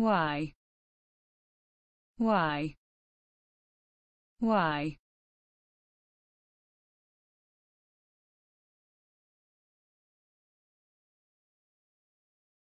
Why? Why? Why?